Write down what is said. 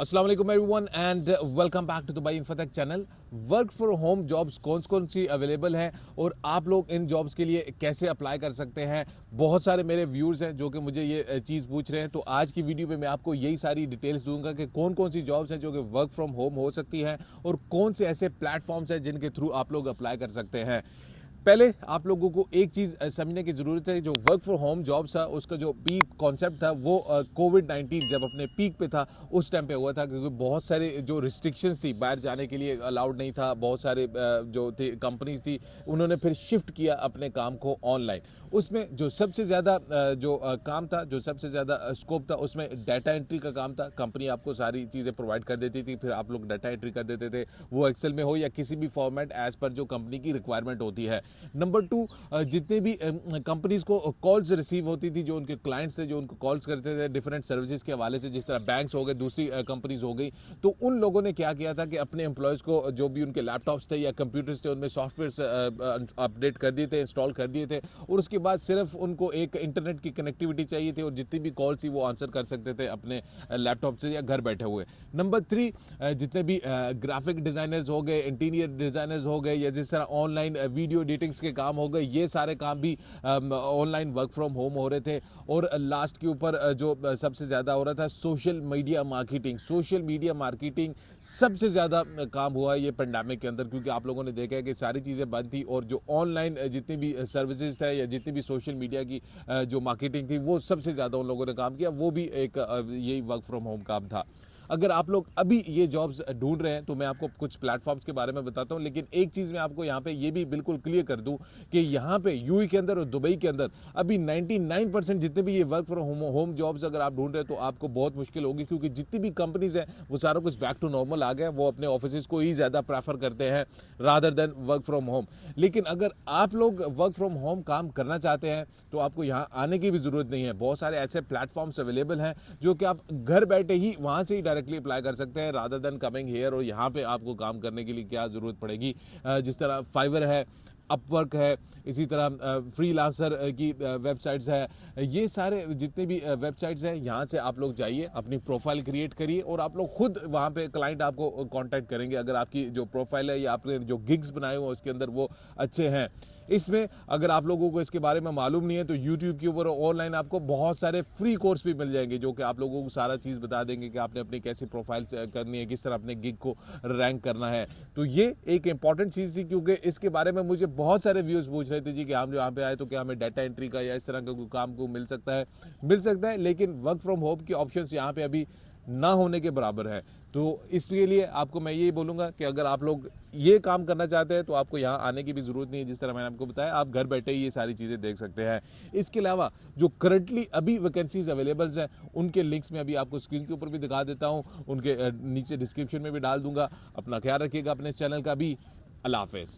Aslam one and welcome back to Dubai इनफतक channel work for home jobs कौन कौन सी available हैं और आप लोग इन जॉब्स के लिए कैसे अप्लाई कर सकते हैं बहुत सारे मेरे व्यूर्स हैं जो कि मुझे ये uh, चीज़ पूछ रहे हैं तो आज की वीडियो में मैं आपको यही सारी डिटेल्स दूंगा कि कौन कौन सी जॉब्स हैं जो कि वर्क फ्रॉम होम हो सकती हैं और कौन से ऐसे प्लेटफॉर्म्स हैं जिनके थ्रू आप लोग अप्लाई कर सकते हैं पहले आप लोगों को एक चीज़ समझने की ज़रूरत है जो वर्क फ्रॉम होम जॉब्स था उसका जो पीक कॉन्सेप्ट था वो कोविड नाइन्टीन जब अपने पीक पे था उस टाइम पे हुआ था क्योंकि बहुत सारे जो रिस्ट्रिक्शंस थी बाहर जाने के लिए अलाउड नहीं था बहुत सारे जो थे कंपनीज थी उन्होंने फिर शिफ्ट किया अपने काम को ऑनलाइन उसमें जो सबसे ज़्यादा जो काम था जो सबसे ज़्यादा स्कोप था उसमें डाटा एंट्री का काम था कंपनी आपको सारी चीज़ें प्रोवाइड कर देती थी फिर आप लोग डाटा एंट्री कर देते थे वो एक्सेल में हो या किसी भी फॉर्मेट एज पर जो कंपनी की रिक्वायरमेंट होती है नंबर टू जितने भी कंपनीज को कॉल्स रिसीव होती थी जो उनके क्लाइंट्स थे जो उनको कॉल्स करते थे डिफरेंट सर्विसेज के हवाले से जिस तरह बैंक्स हो गए दूसरी कंपनीज हो गई तो उन लोगों ने क्या किया था कि अपने एम्प्लॉयज़ को जो भी उनके लैपटॉप्स थे या कंप्यूटर्स थे उनमें सॉफ्टवेयर अपडेट कर दिए थे इंस्टॉल कर दिए थे और उसके बाद सिर्फ उनको एक इंटरनेट की कनेक्टिविटी चाहिए थी और जितनी भी कॉल्स थी वो आंसर कर सकते थे अपने लैपटॉप से या घर बैठे हुए नंबर थ्री जितने भी ग्राफिक डिज़ाइनर्स हो गए इंटीरियर डिज़ाइनर्स हो गए या जिस तरह ऑनलाइन वीडियो मीटिंग्स के काम हो गए ये सारे काम भी ऑनलाइन वर्क फ्रॉम होम हो रहे थे और लास्ट के ऊपर जो सबसे ज़्यादा हो रहा था social media marketing social media marketing सबसे ज़्यादा काम हुआ है ये पेंडामिक के अंदर क्योंकि आप लोगों ने देखा है कि सारी चीज़ें बंद थी और जो ऑनलाइन जितनी भी सर्विसेज थे या जितनी भी सोशल मीडिया की जो मार्केटिंग थी वो सबसे ज़्यादा उन लोगों ने काम किया वो भी एक यही वर्क फ्रॉम होम काम था अगर आप लोग अभी ये जॉब्स ढूंढ रहे हैं तो मैं आपको कुछ प्लेटफॉर्म्स के बारे में बताता हूँ लेकिन एक चीज़ मैं आपको यहाँ पे ये भी बिल्कुल क्लियर कर दूँ कि यहाँ पे यू e के अंदर और दुबई के अंदर अभी 99 परसेंट जितने भी ये वर्क फ्रॉम होम जॉब्स अगर आप ढूंढ रहे हैं तो आपको बहुत मुश्किल होगी क्योंकि जितनी भी कंपनीज हैं वो सारा कुछ बैक टू नॉर्मल आ गए वो अपने ऑफिस को ही ज़्यादा प्रेफर करते हैं rather than work from home लेकिन अगर आप लोग वर्क फ्रॉम होम काम करना चाहते हैं तो आपको यहाँ आने की भी ज़रूरत नहीं है बहुत सारे ऐसे प्लेटफॉर्म्स अवेलेबल हैं जो कि आप घर बैठे ही वहाँ से ही डायरेक्ट डायरेक्टली अप्लाई कर सकते हैं राधर देन कमिंग हेयर और यहाँ पे आपको काम करने के लिए क्या ज़रूरत पड़ेगी जिस तरह फाइवर है अपवर्क है इसी तरह फ्री लांसर की वेबसाइट्स है ये सारे जितने भी वेबसाइट्स हैं यहाँ से आप लोग जाइए अपनी प्रोफाइल क्रिएट करिए और आप लोग खुद वहाँ पे क्लाइंट आपको कांटेक्ट करेंगे अगर आपकी जो प्रोफाइल है या आपने जो गिग्स बनाए हुए हैं उसके अंदर वो अच्छे हैं इसमें अगर आप लोगों को इसके बारे में मालूम नहीं है तो यूट्यूब के ऊपर ऑनलाइन आपको बहुत सारे फ्री कोर्स भी मिल जाएंगे जो कि आप लोगों को सारा चीज़ बता देंगे कि आपने अपनी कैसी प्रोफाइल करनी है किस तरह अपने गिग को रैंक करना है तो ये एक इंपॉर्टेंट चीज़ थी क्योंकि इसके बारे में मुझे बहुत सारे व्यूज़ पूछ रहे थे जी कि हम यहाँ पे आए तो क्या हमें डाटा एंट्री का या इस तरह का काम को मिल सकता है मिल सकता है लेकिन वर्क फ्रॉम होम के ऑप्शन यहाँ पे अभी ना होने के बराबर है तो इसके लिए आपको मैं यही बोलूंगा कि अगर आप लोग ये काम करना चाहते हैं तो आपको यहाँ आने की भी ज़रूरत नहीं है जिस तरह मैंने आपको बताया आप घर बैठे ही ये सारी चीज़ें देख सकते हैं इसके अलावा जो करंटली अभी वैकेंसीज अवेलेबल्स हैं उनके लिंक्स में अभी आपको स्क्रीन के ऊपर भी दिखा देता हूँ उनके नीचे डिस्क्रिप्शन में भी डाल दूंगा अपना ख्याल रखिएगा अपने चैनल का भी हाफिज़